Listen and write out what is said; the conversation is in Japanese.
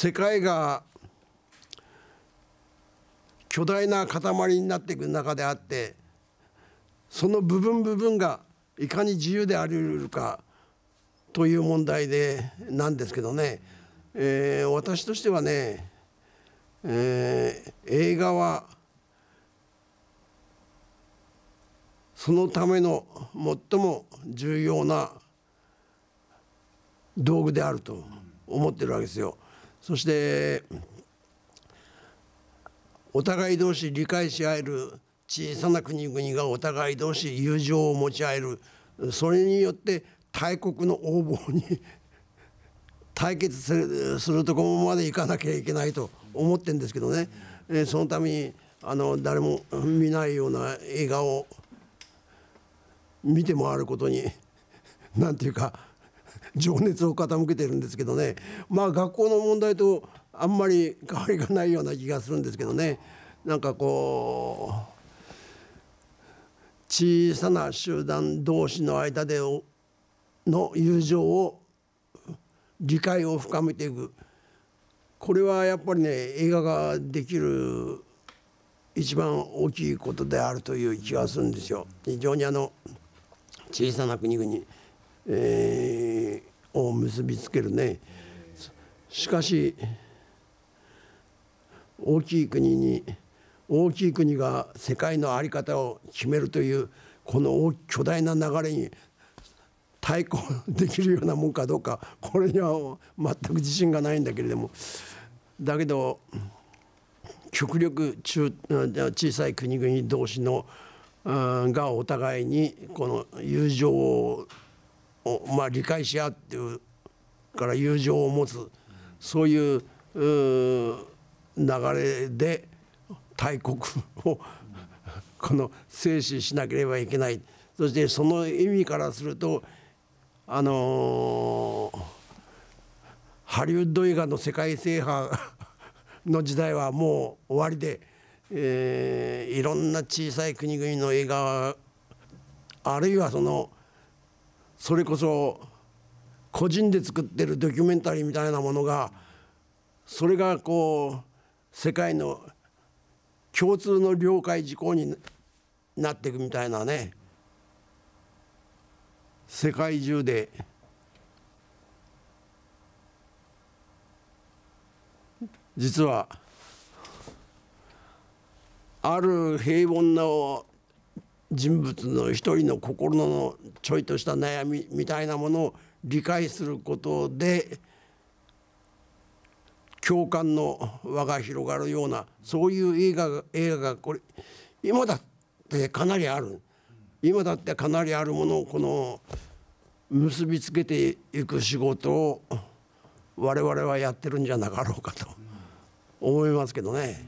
世界が巨大な塊になっていく中であってその部分部分がいかに自由であり得るかという問題でなんですけどね、えー、私としてはね、えー、映画はそのための最も重要な道具であると思ってるわけですよ。そしてお互い同士理解し合える小さな国々がお互い同士友情を持ち合えるそれによって大国の横暴に 対決するするところまでいかなきゃいけないと思ってるんですけどね、えそのためにあの誰も見ないような映画を見て回ることに何て言うか情熱を傾けてるんですけどねまあ学校の問題とあんまり変わりがないような気がするんですけどねなんかこう小さな集団同士の間での友情を理解を深めていくこれはやっぱりね映画ができる一番大きいことであるという気がするんですよ。非常にあの小さな国々、えーを結びつけるねしかし大きい国に大きい国が世界の在り方を決めるというこの巨大な流れに対抗できるようなもんかどうかこれには全く自信がないんだけれどもだけど極力中小さい国々同士のがお互いにこの友情をを、まあ、理解し合っていうから友情を持つそういう流れで大国を この制止しなければいけないそしてその意味からするとあのー、ハリウッド映画の世界制覇 の時代はもう終わりで、えー、いろんな小さい国々の映画あるいはそのそれこそ個人で作ってるドキュメンタリーみたいなものがそれがこう世界の共通の了解事項になっていくみたいなね世界中で実はある平凡な人物の一人の心のちょいとした悩みみたいなものを理解することで共感の輪が広がるようなそういう映画が映画がこれ今だってかなりある今だってかなりあるものをこの結びつけていく仕事を我々はやってるんじゃなかろうかと思いますけどね。